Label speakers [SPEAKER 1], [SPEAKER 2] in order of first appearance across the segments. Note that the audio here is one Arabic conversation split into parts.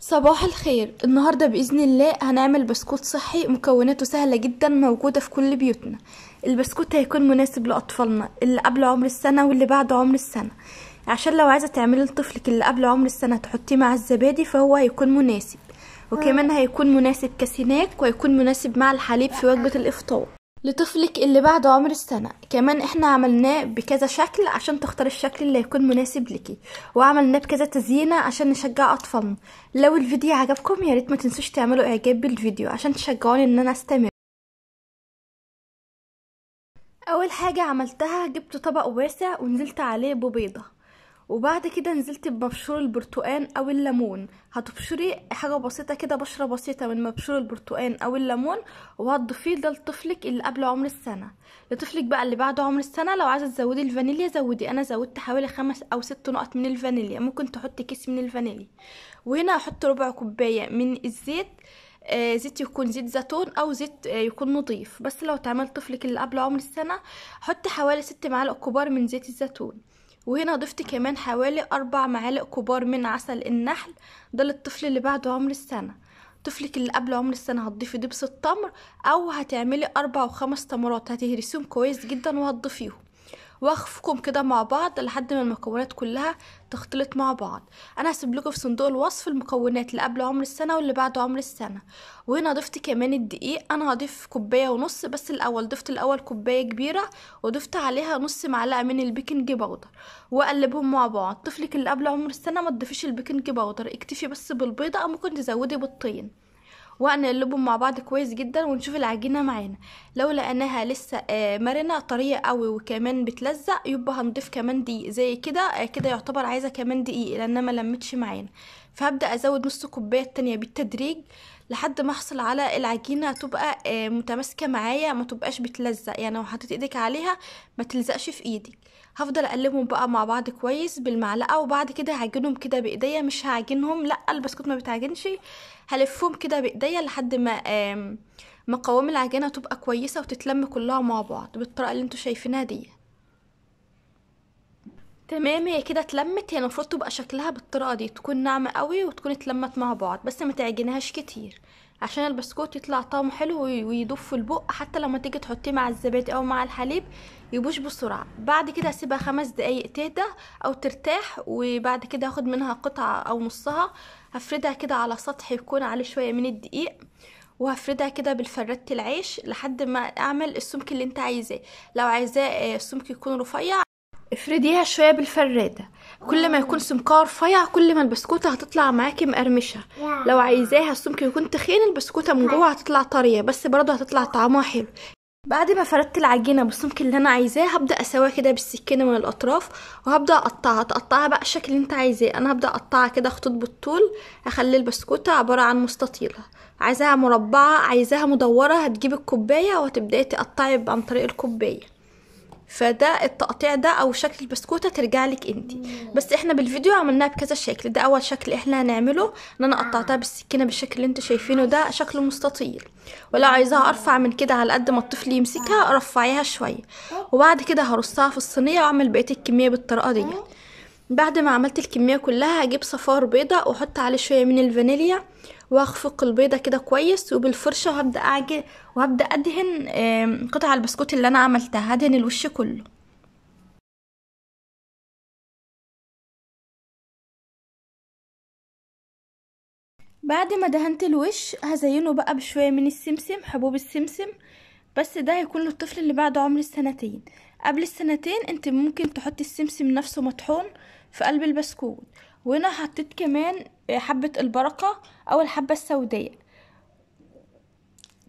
[SPEAKER 1] صباح الخير النهاردة بإذن الله هنعمل بسكوت صحي مكوناته سهلة جدا موجودة في كل بيوتنا البسكوت هيكون مناسب لأطفالنا اللي قبل عمر السنة واللي بعد عمر السنة عشان لو عايزة تعملي لطفلك اللي قبل عمر السنة تحطيه مع الزبادي فهو هيكون مناسب وكمان هيكون مناسب كسناك وهيكون مناسب مع الحليب في وجبة الإفطار لطفلك اللي بعد عمر السنة كمان احنا عملناه بكذا شكل عشان تختار الشكل اللي هيكون مناسب ليكي وعملناه بكذا تزيينة عشان نشجع اطفالنا لو الفيديو عجبكم يا ريت ما تنسوش تعملوا اعجاب بالفيديو عشان تشجعوني ان انا استمر اول حاجة عملتها جبت طبق واسع ونزلت عليه ببيضة وبعد كده نزلت بمبشور البرتقان او الليمون هتبشري حاجه بسيطه كده بشره بسيطه من مبشور البرتقان او الليمون وهتضيفيه ده لطفلك اللي قبل عمر السنه لطفلك بقى اللي بعد عمر السنه لو عايزه تزودي الفانيليا زودي انا زودت حوالي خمس او ست نقط من الفانيليا ممكن تحطي كيس من الفانيليا وهنا هحط ربع كوبايه من الزيت آه زيت يكون زيت زيتون او زيت آه يكون نظيف بس لو تعمل طفلك اللي قبل عمر السنه حطي حوالي ست معالق كبار من زيت الزيتون وهنا ضفت كمان حوالي أربع معالق كبار من عسل النحل ده للطفل اللي بعد عمر السنة طفلك اللي قبل عمر السنة هتضيفي دبس التمر أو هتعملي أربع وخمس تمرات هتهرسيهم كويس جدا وهتضيفيهم واخفقهم كده مع بعض لحد ما المكونات كلها تختلط مع بعض انا هسيب لكم في صندوق الوصف المكونات اللي قبل عمر السنه واللي بعد عمر السنه وهنا ضفت كمان الدقيق انا هضيف كوبايه ونص بس الاول ضفت الاول كوبايه كبيره وضفت عليها نص معلقه من البيكنج باودر واقلبهم مع بعض طفلك اللي قبل عمر السنه ما تضيفيش البيكنج باودر اكتفي بس بالبيضه او ممكن تزودي بالطين وهنقلبهم مع بعض كويس جدا ونشوف العجينه معانا لو لقيناها لسه آه، مرنه طريه قوي وكمان بتلزق يبقى هنضيف كمان دقيق زي كده آه، كده يعتبر عايزه كمان دقيق لان ما لمتش معانا فهبدأ أزود نص كوباية تانية بالتدريج لحد ما أحصل على العجينة تبقى آه، متماسكة معايا ما تبقاش بتلزق يعني لو حطيت إيدك عليها ما تلزقش في إيدك هفضل اقلبهم بقى مع بعض كويس بالمعلقه وبعد كده هعجنهم كده بايديا مش هعجنهم لا البسكوت ما بتعجنش هلفهم كده بايديا لحد ما مقاوم العجينه تبقى كويسه وتتلم كلها مع بعض بالطريقه اللي انتم شايفينها ديت تمام هي كده اتلمت هي المفروض تبقى شكلها بالطريقه دي تكون ناعمه قوي وتكون اتلمت مع بعض بس ما تعجنهاش كتير عشان البسكوت يطلع طعمه حلو ويدوب في البق حتى لما تيجي تحطيه مع الزبادي او مع الحليب يبوش بسرعه بعد كده هسيبها خمس دقايق تهدى او ترتاح وبعد كده هاخد منها قطعه او نصها هفردها كده على سطح يكون عليه شويه من الدقيق وهفردها كده بالفرادة العيش لحد ما اعمل السمك اللي انت عايزاه لو عايزاه آه، السمك يكون رفيع افرديها شويه بالفرادة كل ما يكون سمكها رفيع كل ما البسكوتة هتطلع معاكي مقرمشة لو عايزاها السمك يكون تخين البسكوتة من جوه هتطلع طرية بس برضه هتطلع طعمها حلو بعد ما فردت العجينة بالسمك اللي أنا عايزاه هبدأ أسويها كده بالسكينة من الأطراف وهبدأ أقطعها تقطعها بقى الشكل اللي أنت عايزاه أنا هبدأ أقطعها كده خطوط بالطول هخلي البسكوتة عبارة عن مستطيلة عايزاها مربعة عايزاها مدورة هتجيب الكوباية وهتبدأي تقطعي عن طريق الكوباية فده التقطيع ده او شكل البسكوته ترجع لك انت بس احنا بالفيديو عملناها بكذا شكل ده اول شكل احنا هنعمله ان انا قطعتها آه. بالسكينه بالشكل اللي انتوا شايفينه ده شكل مستطيل ولا عايزاها ارفع من كده على قد ما الطفل يمسكها ارفعيها آه. شويه وبعد كده هرصها في الصينيه واعمل بقيه الكميه بالطريقه دي بعد ما عملت الكميه كلها هجيب صفار بيضه واحط عليه شويه من الفانيليا واخفق البيضة كده كويس وبالفرشة وهبدأ اعجن وهبدأ ادهن قطع البسكوت اللي انا عملتها هدهن الوش كله بعد ما دهنت الوش هزينه بقى بشوية من السمسم حبوب السمسم بس ده هيكون للطفل اللي بعد عمر السنتين قبل السنتين انت ممكن تحطي السمسم نفسه مطحون في قلب البسكوت وهنا حطيت كمان حبة البركة او الحبة السوداية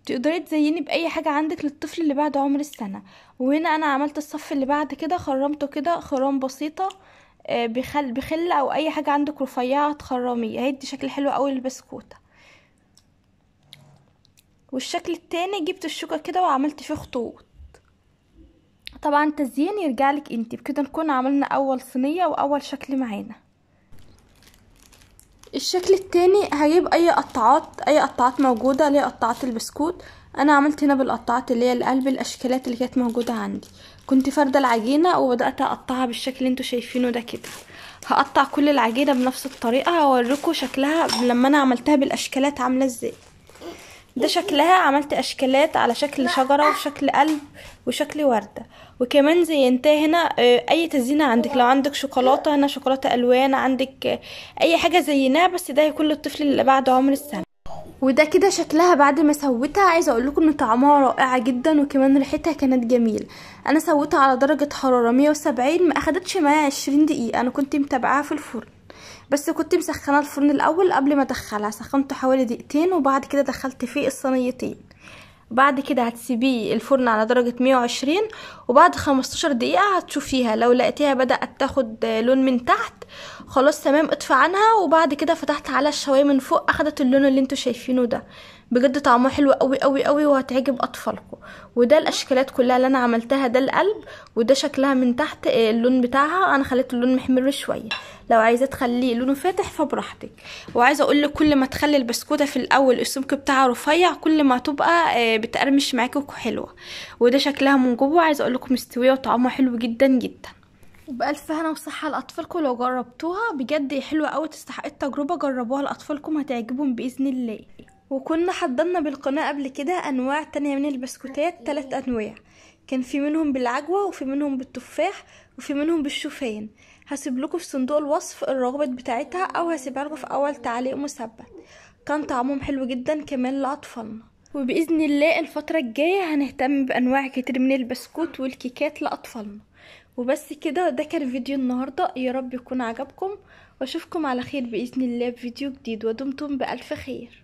[SPEAKER 1] تقدري تزيني باي حاجة عندك للطفل اللي بعد عمر السنة وهنا انا عملت الصف اللي بعد كده خرمته كده خرام بسيطة آه، بخل بخلة او اي حاجة عندك رفيعة تخرميه هيدي شكل حلو اوي للبسكوتة والشكل التاني جبت الشوكة كده وعملت فيه خطوط طبعا التزيين يرجع لك انت بكده نكون عملنا اول صينيه واول شكل معانا الشكل التاني هجيب اي قطعات اي قطعات موجودة اللي هي قطعات البسكوت انا عملت هنا بالقطعات اللي هي القلب الاشكالات اللي كانت موجودة عندي كنت فاردة العجينة وبدأت اقطعها بالشكل اللي انتوا شايفينه ده كده هقطع كل العجينة بنفس الطريقة هوريكم شكلها لما انا عملتها بالاشكالات عاملة ازاي ده شكلها عملت اشكالات على شكل شجره وشكل قلب وشكل ورده وكمان زينتها هنا آه، اي تزيينه عندك لو عندك شوكولاته هنا شوكولاته الوان عندك اي حاجه زيناها بس ده هيكون للطفل اللي بعد عمر السنه وده كده شكلها بعد ما سويتها عايزه اقول لكم ان طعمها رائع جدا وكمان ريحتها كانت جميله انا سويتها على درجه حراره 170 ما اخدتش معايا 20 دقيقه انا كنت متابعاها في الفرن بس كنت مسخنه الفرن الاول قبل ما ادخلها سخنته حوالي دقيقتين وبعد كده دخلت فيه الصينيتين بعد كده هتسيبيه الفرن على درجة 120 وبعد 15 دقيقة هتشوفيها لو لقيتيها بدأت تاخد لون من تحت خلاص تمام اطفى عنها وبعد كده فتحت على الشوايه من فوق اخدت اللون اللي انتوا شايفينه ده بجد طعمه حلو قوي قوي قوي وهتعجب اطفالكم وده الاشكالات كلها اللي انا عملتها ده القلب وده شكلها من تحت آه، اللون بتاعها انا خليت اللون محمر شويه لو عايزه تخليه لونه فاتح فبراحتك وعايزه اقول لك كل ما تخلي البسكوته في الاول السمك بتاعها رفيع كل ما تبقى آه، بتقرمش معاكي وحلوه وده شكلها من جوه عايزه اقول لكم مستويه وطعمها حلو جدا جدا وبألف هنا وصحة لأطفالكم لو جربتوها بجد حلوة أوي تستحق التجربة جربوها لأطفالكم هتعجبهم بإذن الله وكنا حضرنا بالقناة قبل كده أنواع تانية من البسكوتات تلات أنواع كان في منهم بالعجوة وفي منهم بالتفاح وفي منهم بالشوفان هسيب لكم في صندوق الوصف الرغبة بتاعتها أو هسيبها لكم في أول تعليق مثبت كان طعمهم حلو جدا كمان لأطفالنا وبإذن الله الفترة الجاية هنهتم بأنواع كتير من البسكوت والكيكات لأطفالنا وبس كده ده كان فيديو النهاردة يا رب يكون عجبكم واشوفكم على خير بإذن الله بفيديو جديد ودمتم بألف خير